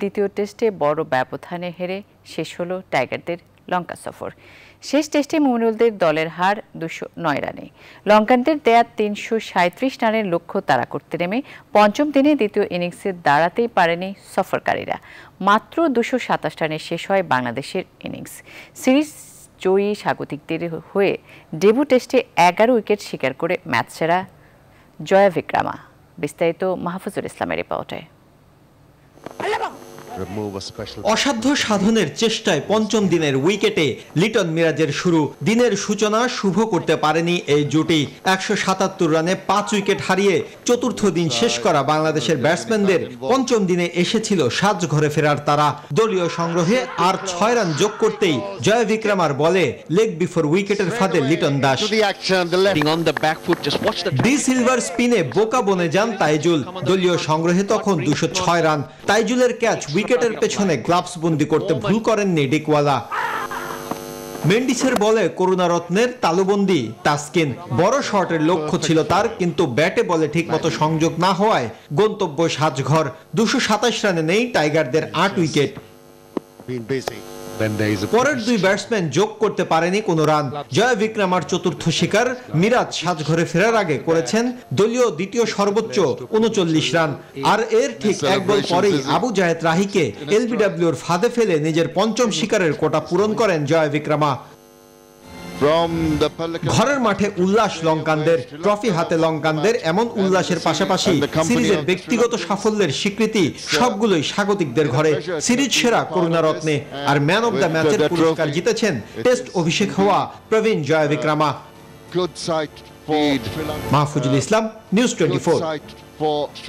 দ্বিতীয় টেস্টে বড় ব্যবধানে হেরে শেষ হল টাইগারদের লঙ্কা সফর শেষ টেস্টে মুমিনুলদের দলের হার দুশো নয় রানে লঙ্কানদের দেয়া তিনশো সাঁত্রিশ রানের লক্ষ্য তারা করতে নেমে পঞ্চম দিনে দ্বিতীয় ইনিংসে দাঁড়াতেই পারেনি সফরকারীরা মাত্র দুশো সাতাশ রানে শেষ হয় বাংলাদেশের ইনিংস সিরিজ জয়ী স্বাগতিকদের হয়ে ডেবু টেস্টে এগারো উইকেট শিকার করে ম্যাচ সেরা জয়া বিক্রামা বিস্তারিত মাহফুজুল ইসলামের রিপোর্টে অসাধ্য সাধনের চেষ্টায় পঞ্চম দিনের উইকেটে লিটন মিরাজের শুরু দিনের সূচনা শুভ করতে পারেনি এই জুটি একশো রানে পাঁচ উইকেট হারিয়ে চতুর্থ দিন শেষ করা বাংলাদেশের ব্যাটসম্যানদের পঞ্চম দিনে এসেছিল সাজ ঘরে ফেরার তারা দলীয় সংগ্রহে আর ছয় রান যোগ করতেই জয় বিক্রমার বলে লেগ বিফোর উইকেটের ফাঁদে লিটন দাস ডি সিলভার স্পিনে বোকা বনে যান তাইজুল দলীয় সংগ্রহে তখন দুশো রান তাইজুলের ক্যাচ উইকেট উইকেটের পেছনে গ্লাভস বন্দি করতে ভুল করেননি ডিকওয়ালা মেন্ডিসের বলে করুণারত্নের তালুবন্দি তাস্কিন বড় শটের লক্ষ্য ছিল তার কিন্তু ব্যাটে বলে ঠিকমতো সংযোগ না হওয়ায় গন্তব্য সাজঘর দুশো সাতাশ রানে নেই টাইগারদের আট উইকেট পরের দুই ব্যাটসম্যান যোগ করতে পারেনি কোনো রান জয় বিক্রমার চতুর্থ শিকার মিরাজ সাজ ঘরে ফেরার আগে করেছেন দলীয় দ্বিতীয় সর্বোচ্চ উনচল্লিশ রান আর এর ঠিক এক বল পরেই আবু জায়েদ রাহিকে এলবিডাব্লিউর ফাঁদে ফেলে নিজের পঞ্চম শিকারের কোটা পূরণ করেন জয় বিক্রমা ঘরের মাঠে উল্লাস লঙ্কানদের ট্রফি হাতে লঙ্কানদের এমন উল্লাসের পাশাপাশি সিরিজের ব্যক্তিগত সাফল্যের স্বীকৃতি সবগুলোই স্বাগতিকদের ঘরে সিরিজ সেরা করুণারত্নে আর ম্যান অব দ্য ম্যাচের পুরস্কার জিতেছেন টেস্ট অভিষেক হওয়া Praveen Jayawickrama Mahfuzul Islam news twenty